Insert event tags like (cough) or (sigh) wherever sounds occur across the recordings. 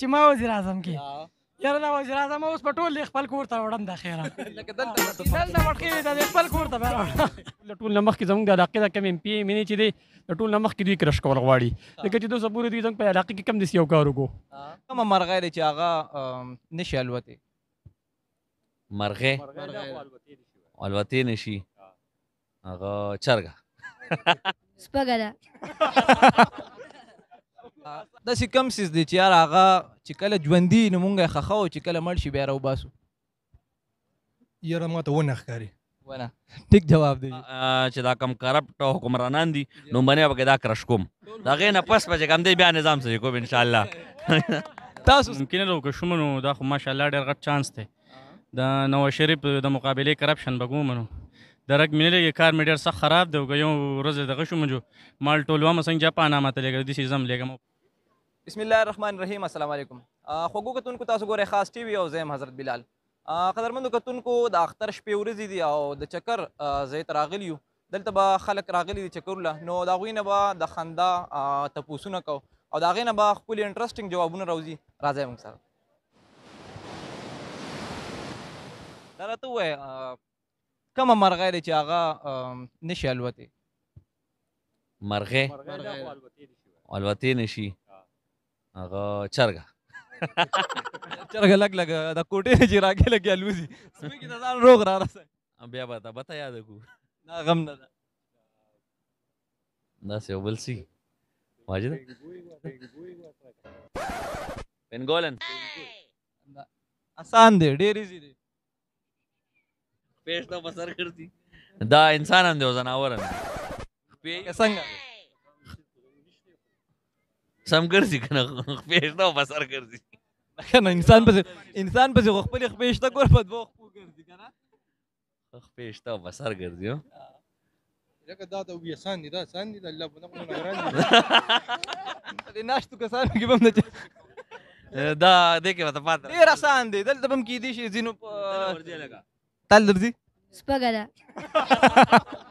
چې ما وزیر اعظم کې یاره دا وزیر اعظم اوس په ټول خپل کور ته وړم د خیره (laughs) دلته مړکې د خپل کور ته راوړم (laughs) ټول نمخ کې زمونږ د علاقې د کم ایم پی مینه چې دی د ټول نمخ کې دوی کرش کول غواړي لکه چې دوی سبور دوی زمونږ په علاقې کې کم دسی یو کار وکړو کوم مرغې لري چې هغه نشي الوته مرغې الوته نشي هغه چرګه (laughs) سپګه ده د سې کم سیس دي چې یار هغه چې کله ژوندي نو مونږه خخو چې کله مړ شي بیا راو باسو یاره ما ته ونه ښکاری ونه ټیک جواب دی چې دا کم کرپټ حکمرانان دي نو باندې به دا کرش کوم دا غې نه پس پچ کم دی بیا نظام سره کوم ان شاء الله (laughs) تاسو ممکن له کوشمنو دا خو ماشاءالله ډېر غټ چانس دی دا نو شریف د مقابله کرپشن بګومنو درک مینلې کار مې ډېر سخت خراب دی او یو ورځ دغه شوم جو مال ټولوا مسنګ جاپان امه ته لګې د سیزم لګم بسم الله الرحمن الرحیم السلام علیکم خوګو کتونکو تاسو ګورئ خاص ټي وي او زم حضرت بلال uh, قدرمندو کتونکو د اختر شپې ورځې دي او د چکر uh, زه تر راغلی یو دلته به خلک راغلي دي چکر له نو دا غوینه به د خندا uh, تپوسونه کو او دا غینه به خپل انټرېسټینګ جوابونه راوځي راځي موږ سره دا راته وای کومه مرغه لري چې هغه نشي الوته مرغه الوته نشي هغه چرګه چرګه لګ لګ د کوټې چې راګې لګي الوزي سپي کې ځان روغ را رسه بیا به تا بتا یاد کو نا غم نه دا سه وبل سي واجد پنګولن آسان دی ډېر ایزی دی پېښ ته بسر کړتي دا انسان هم دی او زناور هم څنګه سم ګرځي کنه خپې شته او په سر ګرځي کنه انسان پسې انسان پسې خو خپل خپې شته کور په دوه خپو ګرځي کنه خپې شته او په سر ګرځي لکه دا د وی سان دي دا سان دي الله په نقل نغران دي ناشتو کسانو کې بم نه دا دغه وته پات ډیر آسان دي دلته بم کې دي شي زینو تل درځي سپګره (laughs)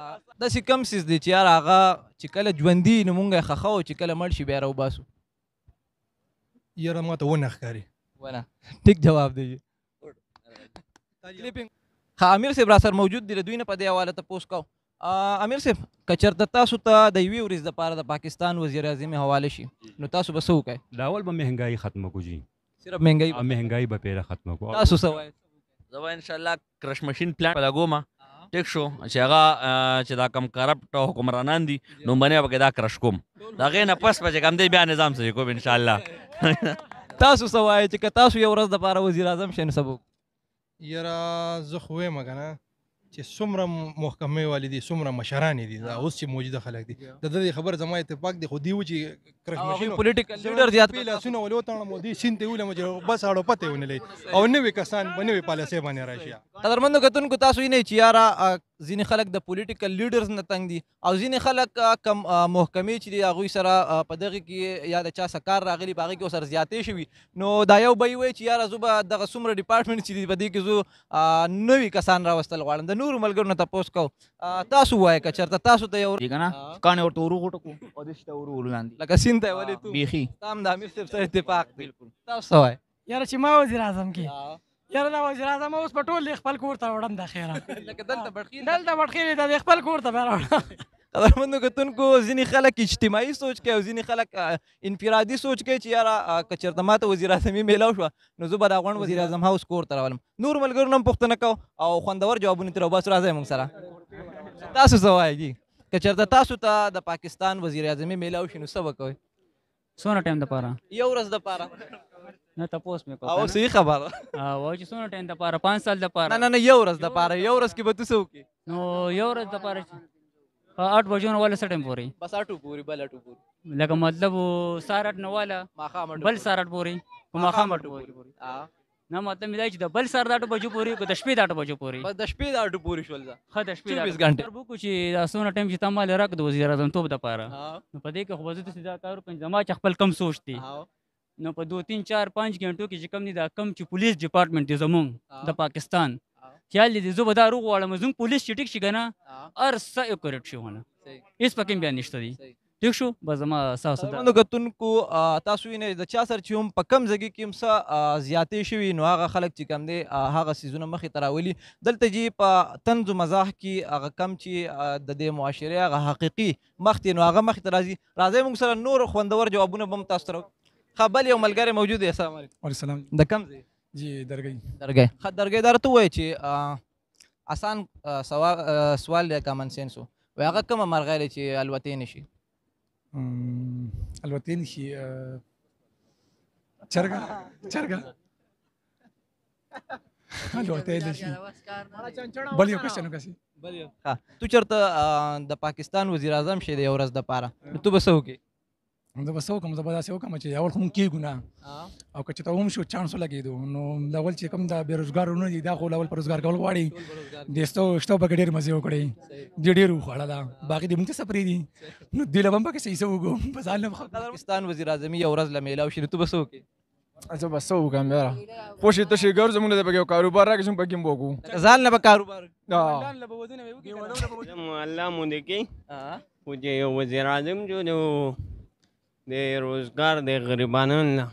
د سې کم سیس دی چې یار هغه چې کله ژوندي نو مونږه خخو چې کله مړ شي بیا راو باسو یاره ماته ونه ښکاری ونه ټیک جواب دی ها امیر صاحب را سره موجود دی دوی نه په دې حواله ته پوس کو امیر صاحب کچر د تاسو ته د یوې ورځ د پاره د پاکستان وزیر اعظم حواله شي نو تاسو به څه وکړئ لاول به مهنګای ختم کو جی صرف مهنګای مهنګای به پیره ختم کو تاسو سوای زه ان شاء الله کرش ماشين پلان لګوم ټیک شو چې هغه چې دا کم کرپټ حکمرانان دي نو باندې به دا کرش کوم دا غې نه پس به کم دی بیا نظام سره کوم ان شاء الله (laughs) تاسو سوای چې تاسو یو ورځ د پاره وزیر اعظم شین سبو یرا زخوې مګنه چې څومره محکمه والدي څومره مشران دي دا اوس چې موجوده خلک دي د دې خبر زما اتفاق دي خو دی و چې کرش مشین پولیټیکل لیډر زیات (laughs) په لاسونه ولو تاړه مودي سین ته ولم بس اړه پته ونه لې او نوې کسان باندې پالیسي باندې راشي قدرمنو کتونکو تاسو یې نه چې یارا ځینې خلک د پولیټیکل لیډرز نه تنګ دي او ځینې خلک کم محکمې چې دی هغوی سره په دغه کې یا د چا سکار راغلی په هغې کې سره زیاتې شوي نو دا یو به یې وایي چې یاره زه به دغه څومره ډپارټمنټ چې دی په دې کې زه نوي کسان راوستل غواړم د نورو ملګرو نه تپوس کوو تاسو ووایه که چېرته تاسو ته یو که نه کاڼې ورته ورو غوټکو او دې ته ورو لاندې لکه سیند ته ولې تو بیخي تام د امیر صاحب سره اتفاق دی تاسو وایه یاره چې ما وزیر اعظم کې یاره دا وزیر اعظم اوس په ټول خپل کور ته وړم د خیره لکه دلته بړخیل دلته بړخیل د خپل کور ته راوړم قدرمنو کتونکو ځینې خلک اجتماعي سوچ کوي او ځینې خلک انفرادي سوچ کوي چې یاره که چېرته ماته وزیر اعظمي میلاو شوه نو زه به د افغان وزیر اعظم هاوس کور ته راولم نور ملګرو نه هم پوښتنه کوو او خوندور جوابونه ترې وباسو راځئ موږ سره تاسو څه وایي دي که چېرته تاسو ته د پاکستان وزیر اعظمي میلاو شي نو څه به کوئ څومره ټایم دپاره یو ورځ دپاره نه تاسو مې پکې او صحیح خبر او چې څونه ټایم د پاره 5 سال د پاره نه نه یو ورځ د پاره یو ورځ کې به تاسو کې نو یو ورځ د پاره 8 بجو نه ولا سټم پوری بس 8 پوری بل 8 پوری لکه مطلب سارټ نه ولا بل سارټ پوری په مخه مټ پوری نه مطلب دا چې د بل سر داټو بجو پوری د شپې داټو بجو پوری بس د شپې داټو پوری شول دا خا د شپې 24 غنټه تر بو چې دا سونه ټایم چې تمال راک د وزیر اعظم توپ د پاره نو پدې کې خو بزته سیدا کارو پنځما چ خپل کم سوچ دی نو په دوه تین چار پنځ غنټو کې چې کم دي دا کم چې پولیس ډپارټمنټ دی زمونږ د پاکستان خیال دې زه به دا روغ واړم زمونږ پولیس چې ټیک شي کنه هر څه یې کریکټ شي ونه هیڅ پکې بیا نشته دی ټیک شو به زما اساس ده نو کتونکو تاسو یې د چا سر چې هم په کم ځګي کې هم څه زیاتې شوي نو هغه خلک چې کم دي هغه سيزونه مخې تراولي دلته چې په طنز او مزاح کې هغه کم چې د دې معاشره هغه حقيقي مخ نو هغه مخې ترازي راځي موږ سره نور خوندور جوابونه بم تاسو خپل یو ملګری موجود دی السلام علیکم وعلیکم السلام د کوم ځای جی درګۍ درګۍ خا درګۍ دار ته وای چې آسان سوال سوال د کامن سنس وي هغه کوم مرغې لري چې الوتې نشي الوتې نشي چرګه چرګه بل یو کوشن وکړي بل یو ها تو چرته د پاکستان وزیر اعظم شه د یو ورځ د پاره نو ته به څه وکړي دا وسو کوم زبرداسې وکم چې اول خو کې ګنا او که چې ته هم شو چانس لګیدو نو دا ول چې کوم دا بیروزګارونه دي دا خو لول پر روزګار کول غواړي دستو شته په ډیر مزه وکړي د ډیر خوړه دا باقي دې موږ سپری دي نو د لبم پکې سیسه وګو په ځان نه پاکستان وزیر اعظم یو ورځ لمیلا او شنو ته بسو کې اځه بس وو کوم یاره خوشې تشې ګرځم نه د بګو کاروبار راکې شم پکې وګو ځان نه به کاروبار ځان نه به ودونه وګو الله مونږ کې او چې یو وزیر اعظم جو نو د روزګار د غریبانو نه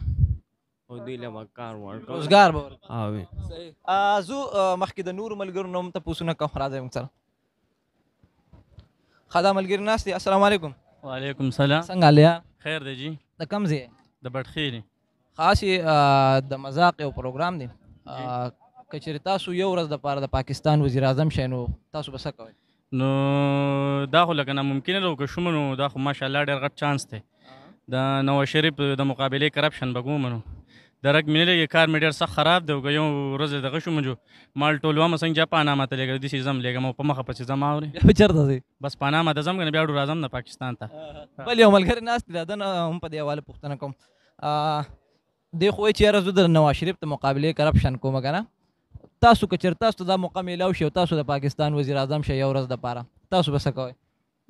او دوی له کار ورکړ روزګار به ورکړ ازو مخکې د نور ملګرو نوم ته پوښتنه کوم راځي موږ سره خدا ملګری ناس دي السلام علیکم وعلیکم السلام څنګه لیا خیر دی جی د کوم ځای د بټخیری خاصې د مذاق یو پروګرام دی کچری تاسو یو ورځ د پاره د پاکستان وزیر اعظم شینو تاسو به څه کوئ نو دا خو لکه ناممکنه ده که شومه نو دا خو ماشاءالله ډېر غټ چانس دی د نو شریف د مقابله کرپشن بګو منو درک مینلې کار مې ډېر سخت خراب دی او یو ورځ دغه شو مونږ مال ټولوا مې څنګه جاپان امه ته لګې د سیزم لګم په مخه پسې زما اوري (laughs) په چرته سي بس پانا ما د زم کنه بیا ډو راځم نه پاکستان ته (laughs) بل یو ملګری ناس دی دا نه هم په دیواله پښتنه کوم دی خو چې راز د نو شریف ته مقابله کرپشن کوم کنه تاسو کچر تاسو دا مقام لاو شي تاسو د پاکستان وزیر اعظم شي یو ورځ د پاره تاسو به څه کوئ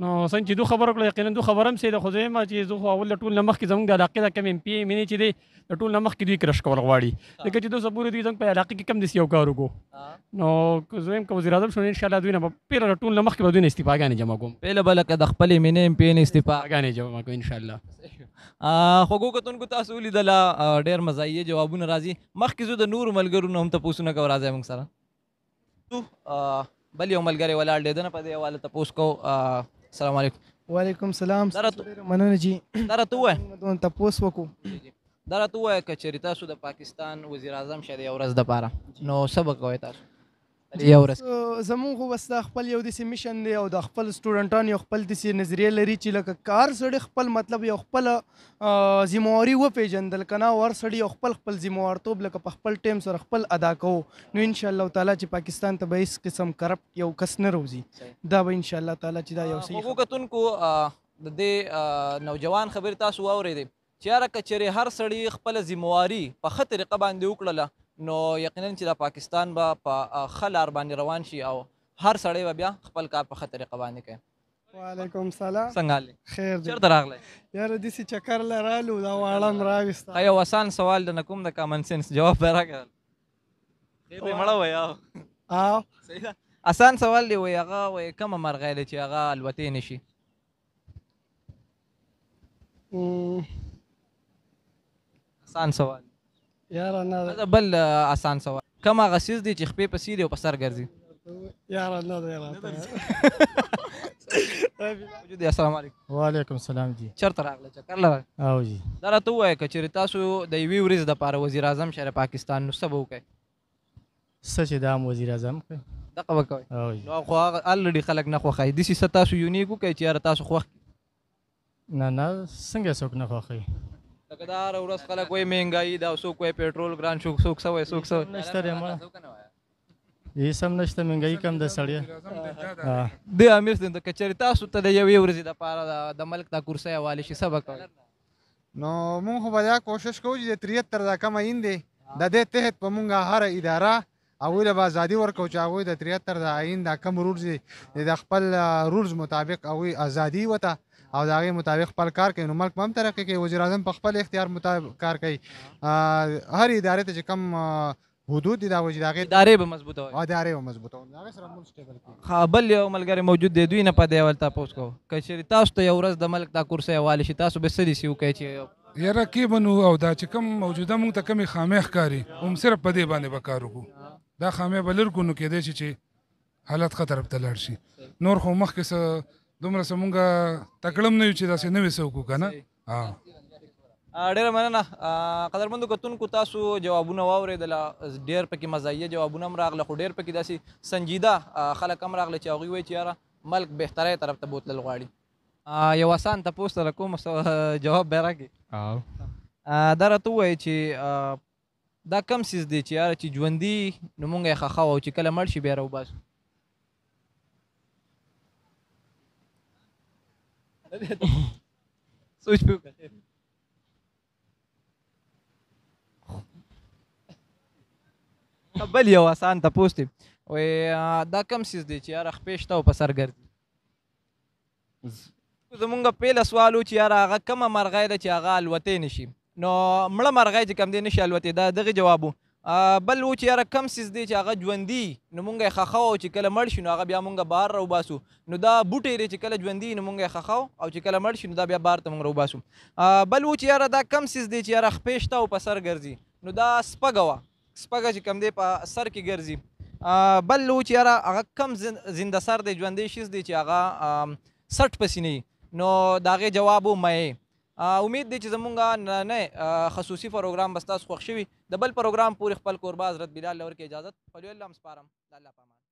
نو څنګه چې دوه خبرو کړل یقینا دوه خبرم سي د خوځې ما چې زه خو اول ټول نمخ کې زمونږ د علاقې د کم ام پی مینه چې دی د ټول نمخ کې دوی کرش کول غواړي لکه چې دوه سبوري دوی زمونږ په علاقې کې کم دي یو کار وکړو نو زه هم کوم وزیر اعظم شونه ان شاء الله دوی نه په ټول نمخ کې به دوی نه استعفا غانې جمع کوم په لبل کې د خپل مینه ام پی نه استعفا غانې جمع کوم ان شاء الله خو کتونکو تاسو لیدل ډېر مزایي جوابونه راځي مخ کې زه د نور ملګرو نه هم ته پوښتنه کوم راځي موږ سره بل یو ملګری ولاړ دی نه په دې حواله تاسو کو السلام علیکم وعلیکم السلام مننه جی دا راته وای دون تپوس وکړو دا راته وای کچری تاسو د پاکستان وزیر اعظم شری اورز د پاره نو سبق وای تاسو یو ورځ زمونږ خو بس دا خپل یو داسې میشن دی او د خپل سټوډنټان یو خپل داسې نظریه لري چې لکه کار سړی خپل مطلب یو خپل ذمہواري وپېژندل که نه ور سړی یو خپل خپل ذمہوارتوب لکه په خپل ټیم سره خپل ادا کوو نو ان شاء الله تعالی چې پاکستان ته به هیڅ قسم کرپټ یو کس نه روځي دا به ان شاء الله تعالی چې دا یو صحیح خو کتونکو د دې نوجوان خبر تاسو واورې دي چې هر کچره هر سړی خپل ذمہواري په خطر قبان دی وکړله نو یقینا چې د پاکستان به په خلار باندې روان شي او هر سړی به بیا خپل کار په خطرې قوانې کوي وعلیکم السلام څنګه خیر دی چیرته راغلی یار د سې چکر لرالو دا واړم راوست یو آسان سوال د نکوم د کامن سنس جواب به راکړل خیر دی مړه ویا او صحیح ده آسان سوال دی وی هغه وی کوم مرغی دی چې هغه الوتې نشي آسان سوال یاره نه دا بل آسان سوال کوم هغه څیز دی چې خپې په سیري او په سر ګرځي یاره نه دا یاره (laughs) موجود دی السلام علیکم وعلیکم السلام جی چرته راغله چکر لره او جی دا راته وایه که چېرې تاسو د یوې ورځې دپاره وزیر اعظم شهر پاکستان نو څه به وکړئ څه چې دا هم وزیر اعظم کوي دغه به کوئ نو خو هغه الریډي خلک نه خوښوي داسې څه تاسو یونیک وکړئ چې یاره تاسو خوښ نه نه څنګه څوک نه خوښوي لکه دا هر ورځ خلک وایي مهنګایي دا څوک وایي پېټرول ګران شو څوک څه وایي څوک څه نشته دی مړه یې سم نشته مهنګایي کم د سړی د امیر سند کچری تاسو ته د یوې ورځې د پاره د ملک دا کرسۍ حواله شي سبق نو مونږ خو بیا کوشش کوو چې 73 دا کم عین دی د دې تحت په مونږه هر اداره هغوی له ازادي ورکو چې هغوی د 73 د عین دا کم رولز د خپل رولز مطابق هغوی ازادي وته او د هغې مطابق خپل کار کوي نو ملک به هم ترقي کوي وزیر اعظم په خپل اختیار مطابق کار کوي هر ادارې ته چې کم حدود دي دا وجه دغه ادارې به مضبوطه وي ادارې به مضبوطه وي هغه سره مونږ سټیبل کیږي خا بل یو ملګری موجود دی دوی نه پدې ول تاسو کو کچې تاسو ته یو ورځ د ملک دا کورسې حواله شي تاسو به سړي سی وکړي چې یاره کې بنو او دا چې کم موجوده مونږ ته کمی خامې ښکاری هم صرف پدې باندې وکړو کو دا خامې بلر کو نو کېدې چې حالت خطر په تلل شي نور خو مخکې دومره زمونږ تکړم نه یو چې داسې نه وسو کو کنه ها ډیره مننه قدرمندو کتونکو تاسو جوابونه واوریدل ډیر پکې مزایه جوابونه مراغله خو ډیر پکې داسې سنجیده خلک هم راغله چې هغه وی چې یاره ملک بهتره طرف ته بوتل غواړي یو آسان تاسو سره کوم جواب به راکې دا راته وای چې دا کم سیز دی چې یاره چې ژوندي نو مونږ یې خخاو چې کله مړ شي بیا راوباسو Suç bu. بل یو آسان تاسو ته وې دا کم سیس دی چې یار خپېشته او په سر ګرځي زمونږ پیله سوالو چې یار هغه کومه مرغۍ ده چې هغه الوتې نشي نو مړه مرغۍ چې کم دی نشي الوتې دا دغه جوابو بل و چې یاره کم سیز دی چې هغه ژوندي نو مونږ یې خښو او چې کله مړ شي نو هغه بیا مونږ بهر راوباسو نو دا بوټی دی چې کله ژوندي نو مونږ یې خښو او چې کله مړ شي نو دا بیا بهر ته مونږ راوباسو بل و چې یاره دا کم سیز دی چې یاره خپې شته او په سر ګرځي نو دا سپږه وه سپږه چې کم دی په سر کې ګرځي بل و چې یاره هغه کم زنده سر دی ژوندی شیز دی چې هغه سټ پسې نه نو د هغې جواب ومایې امید دی چې زمونږه نه خصوصي پروګرام بس تاسو خوښ شوي د بل پروګرام پورې خپل کورباز رد بلال لور کې اجازه فلیو الله مسپارم الله پامان